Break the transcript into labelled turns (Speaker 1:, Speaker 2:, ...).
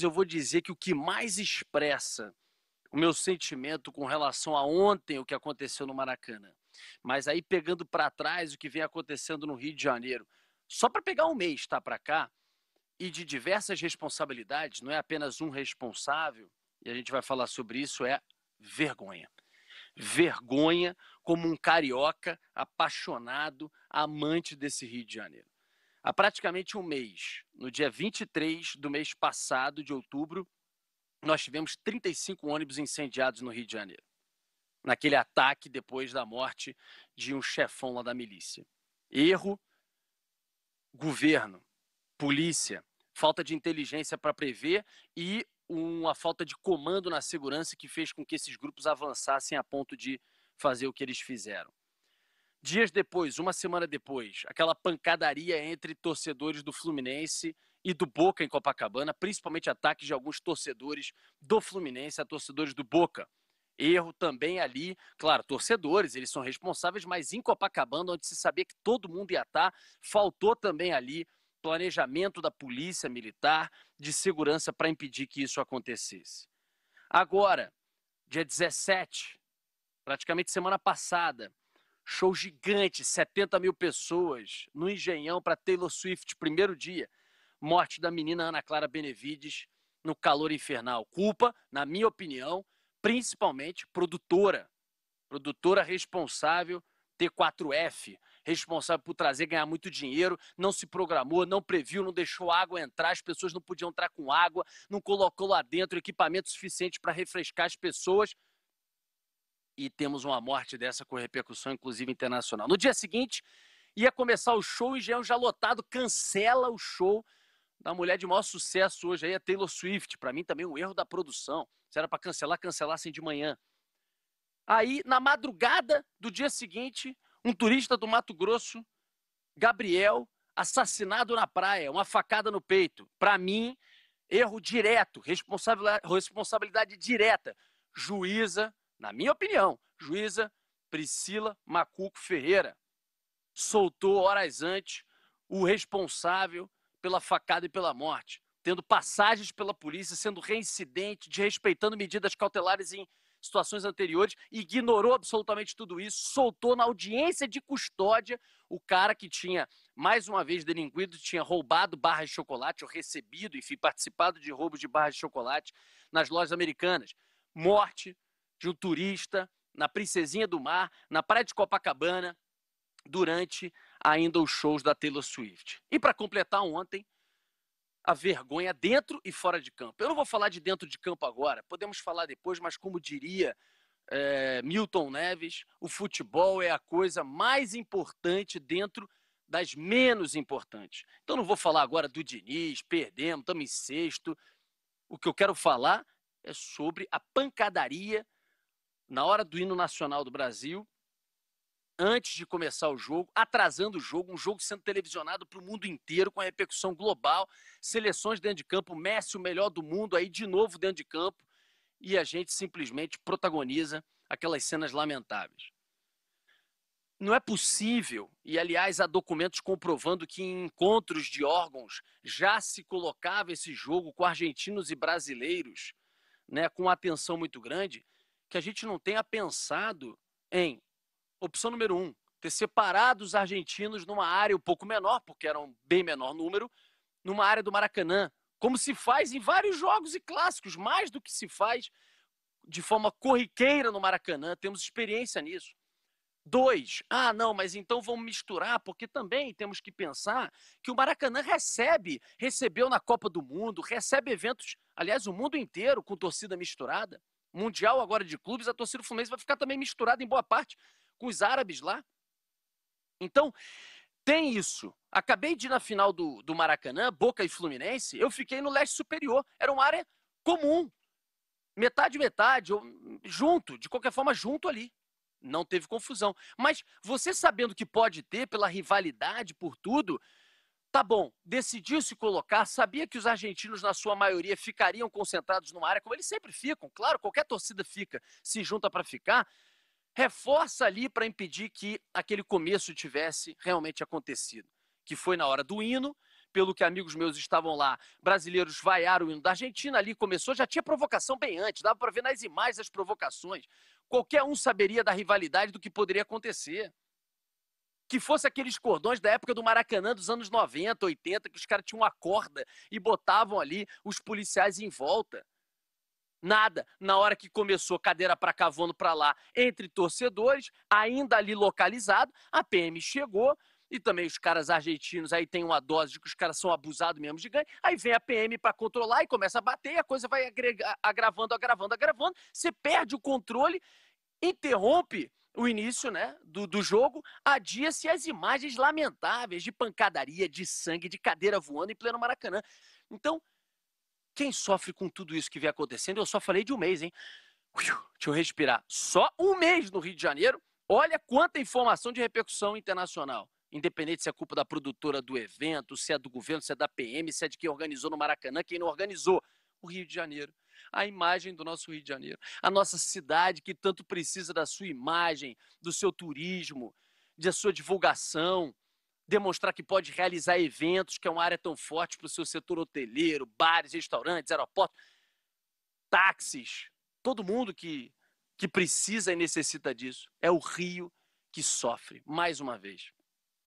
Speaker 1: talvez eu vou dizer que o que mais expressa o meu sentimento com relação a ontem, o que aconteceu no Maracanã. Mas aí pegando para trás o que vem acontecendo no Rio de Janeiro, só para pegar um mês, tá para cá, e de diversas responsabilidades, não é apenas um responsável, e a gente vai falar sobre isso, é vergonha. Vergonha como um carioca apaixonado, amante desse Rio de Janeiro há praticamente um mês, no dia 23 do mês passado, de outubro, nós tivemos 35 ônibus incendiados no Rio de Janeiro, naquele ataque depois da morte de um chefão lá da milícia. Erro, governo, polícia, falta de inteligência para prever e uma falta de comando na segurança que fez com que esses grupos avançassem a ponto de fazer o que eles fizeram. Dias depois, uma semana depois, aquela pancadaria entre torcedores do Fluminense e do Boca em Copacabana, principalmente ataques de alguns torcedores do Fluminense a torcedores do Boca. Erro também ali, claro, torcedores, eles são responsáveis, mas em Copacabana, onde se sabia que todo mundo ia estar, tá, faltou também ali planejamento da polícia militar de segurança para impedir que isso acontecesse. Agora, dia 17, praticamente semana passada, show gigante, 70 mil pessoas no Engenhão para Taylor Swift, primeiro dia. Morte da menina Ana Clara Benevides no calor infernal. Culpa, na minha opinião, principalmente produtora. Produtora responsável, T4F, responsável por trazer, ganhar muito dinheiro, não se programou, não previu, não deixou água entrar, as pessoas não podiam entrar com água, não colocou lá dentro equipamento suficiente para refrescar as pessoas e temos uma morte dessa com repercussão, inclusive internacional. No dia seguinte, ia começar o show, o Engenhão é já lotado cancela o show da mulher de maior sucesso hoje, aí, a é Taylor Swift. Para mim também é um erro da produção. Se era para cancelar, cancelassem de manhã. Aí, na madrugada do dia seguinte, um turista do Mato Grosso, Gabriel, assassinado na praia, uma facada no peito. Para mim, erro direto, responsabilidade direta. Juíza na minha opinião, juíza Priscila Macuco Ferreira, soltou horas antes o responsável pela facada e pela morte, tendo passagens pela polícia, sendo reincidente, desrespeitando medidas cautelares em situações anteriores, ignorou absolutamente tudo isso, soltou na audiência de custódia o cara que tinha, mais uma vez, delinquido, tinha roubado barras de chocolate, ou recebido, enfim, participado de roubos de barras de chocolate nas lojas americanas. Morte, de um turista na Princesinha do Mar, na Praia de Copacabana, durante ainda os shows da Taylor Swift. E para completar ontem, a vergonha dentro e fora de campo. Eu não vou falar de dentro de campo agora, podemos falar depois, mas como diria é, Milton Neves, o futebol é a coisa mais importante dentro das menos importantes. Então não vou falar agora do Diniz, perdemos, estamos em sexto. O que eu quero falar é sobre a pancadaria na hora do hino nacional do Brasil, antes de começar o jogo, atrasando o jogo, um jogo sendo televisionado para o mundo inteiro com a repercussão global, seleções dentro de campo, Messi o melhor do mundo aí de novo dentro de campo e a gente simplesmente protagoniza aquelas cenas lamentáveis. Não é possível, e aliás há documentos comprovando que em encontros de órgãos já se colocava esse jogo com argentinos e brasileiros, né, com atenção muito grande, que a gente não tenha pensado em, opção número um, ter separado os argentinos numa área um pouco menor, porque era um bem menor número, numa área do Maracanã, como se faz em vários jogos e clássicos, mais do que se faz de forma corriqueira no Maracanã, temos experiência nisso. Dois, ah, não, mas então vamos misturar, porque também temos que pensar que o Maracanã recebe, recebeu na Copa do Mundo, recebe eventos, aliás, o mundo inteiro com torcida misturada mundial agora de clubes, a torcida do Fluminense vai ficar também misturada em boa parte com os árabes lá. Então, tem isso. Acabei de ir na final do, do Maracanã, Boca e Fluminense, eu fiquei no leste superior. Era uma área comum. Metade, metade, junto, de qualquer forma, junto ali. Não teve confusão. Mas você sabendo que pode ter, pela rivalidade, por tudo, Tá bom, decidiu se colocar, sabia que os argentinos, na sua maioria, ficariam concentrados numa área, como eles sempre ficam, claro, qualquer torcida fica, se junta para ficar, reforça ali para impedir que aquele começo tivesse realmente acontecido, que foi na hora do hino, pelo que amigos meus estavam lá, brasileiros vaiaram o hino da Argentina, ali começou, já tinha provocação bem antes, dava para ver nas imagens as provocações. Qualquer um saberia da rivalidade do que poderia acontecer que fosse aqueles cordões da época do Maracanã dos anos 90, 80, que os caras tinham uma corda e botavam ali os policiais em volta. Nada. Na hora que começou cadeira para cá, voando para lá, entre torcedores, ainda ali localizado, a PM chegou e também os caras argentinos aí tem uma dose de que os caras são abusados mesmo de ganho. Aí vem a PM para controlar e começa a bater, e a coisa vai agregar, agravando, agravando, agravando. Você perde o controle, interrompe o início né, do, do jogo, adia-se as imagens lamentáveis de pancadaria, de sangue, de cadeira voando em pleno Maracanã. Então, quem sofre com tudo isso que vem acontecendo, eu só falei de um mês, hein? Uiu, deixa eu respirar. Só um mês no Rio de Janeiro, olha quanta informação de repercussão internacional. Independente se é culpa da produtora do evento, se é do governo, se é da PM, se é de quem organizou no Maracanã, quem não organizou. O Rio de Janeiro a imagem do nosso Rio de Janeiro, a nossa cidade que tanto precisa da sua imagem, do seu turismo, da sua divulgação, demonstrar que pode realizar eventos, que é uma área tão forte para o seu setor hoteleiro, bares, restaurantes, aeroportos, táxis, todo mundo que, que precisa e necessita disso. É o Rio que sofre, mais uma vez.